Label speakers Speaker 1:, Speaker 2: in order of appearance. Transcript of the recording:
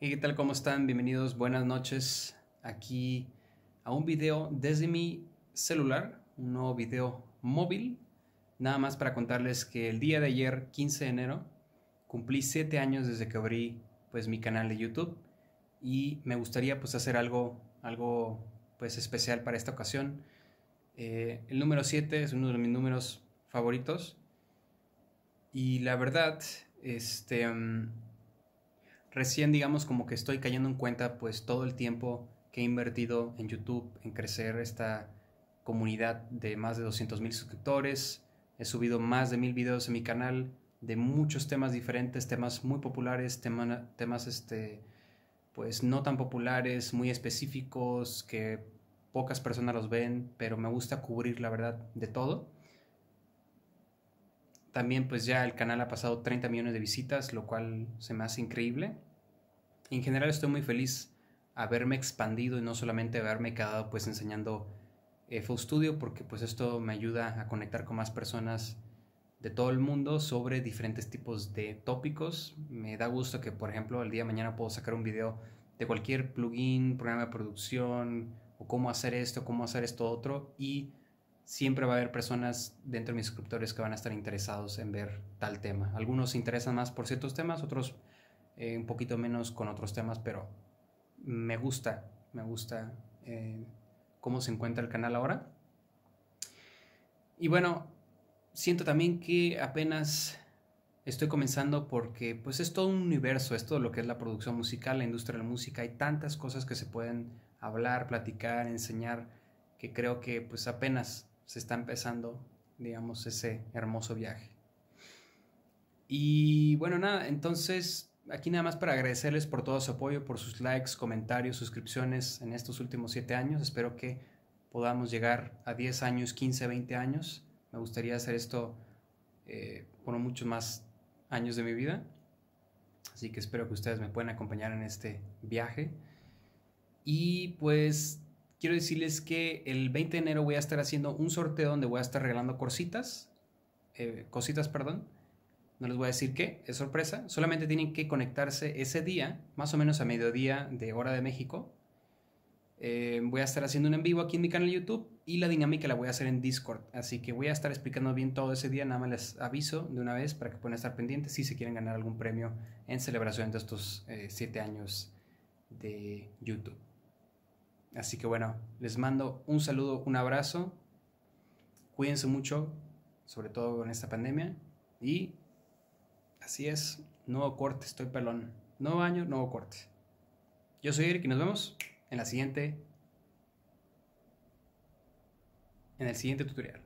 Speaker 1: qué tal? ¿Cómo están? Bienvenidos, buenas noches aquí a un video desde mi celular, un nuevo video móvil. Nada más para contarles que el día de ayer, 15 de enero, cumplí 7 años desde que abrí pues mi canal de YouTube y me gustaría pues hacer algo, algo pues especial para esta ocasión. Eh, el número 7 es uno de mis números favoritos y la verdad, este... Mm, recién digamos como que estoy cayendo en cuenta pues todo el tiempo que he invertido en YouTube, en crecer esta comunidad de más de 200 mil suscriptores. He subido más de mil videos en mi canal de muchos temas diferentes, temas muy populares, temas este, pues no tan populares, muy específicos, que pocas personas los ven, pero me gusta cubrir la verdad de todo. También pues ya el canal ha pasado 30 millones de visitas, lo cual se me hace increíble. En general estoy muy feliz haberme expandido y no solamente haberme quedado pues enseñando eh, Studio porque pues esto me ayuda a conectar con más personas de todo el mundo sobre diferentes tipos de tópicos. Me da gusto que por ejemplo el día de mañana puedo sacar un video de cualquier plugin, programa de producción o cómo hacer esto, cómo hacer esto otro y siempre va a haber personas dentro de mis suscriptores que van a estar interesados en ver tal tema. Algunos se interesan más por ciertos temas, otros eh, un poquito menos con otros temas, pero me gusta, me gusta eh, cómo se encuentra el canal ahora. Y bueno, siento también que apenas estoy comenzando porque pues es todo un universo, es todo lo que es la producción musical, la industria de la música, hay tantas cosas que se pueden hablar, platicar, enseñar, que creo que pues apenas se está empezando, digamos, ese hermoso viaje. Y bueno, nada, entonces aquí nada más para agradecerles por todo su apoyo, por sus likes, comentarios, suscripciones en estos últimos siete años. Espero que podamos llegar a 10 años, 15, 20 años. Me gustaría hacer esto eh, por muchos más años de mi vida. Así que espero que ustedes me puedan acompañar en este viaje. Y pues quiero decirles que el 20 de enero voy a estar haciendo un sorteo donde voy a estar regalando cositas, eh, cositas, perdón. No les voy a decir qué, es sorpresa. Solamente tienen que conectarse ese día, más o menos a mediodía de hora de México. Eh, voy a estar haciendo un en vivo aquí en mi canal YouTube y la dinámica la voy a hacer en Discord. Así que voy a estar explicando bien todo ese día. Nada más les aviso de una vez para que puedan estar pendientes si se quieren ganar algún premio en celebración de estos 7 eh, años de YouTube. Así que bueno, les mando un saludo, un abrazo. Cuídense mucho, sobre todo en esta pandemia. Y así es, nuevo corte, estoy pelón. Nuevo año, nuevo corte. Yo soy Eric y nos vemos en la siguiente. En el siguiente tutorial.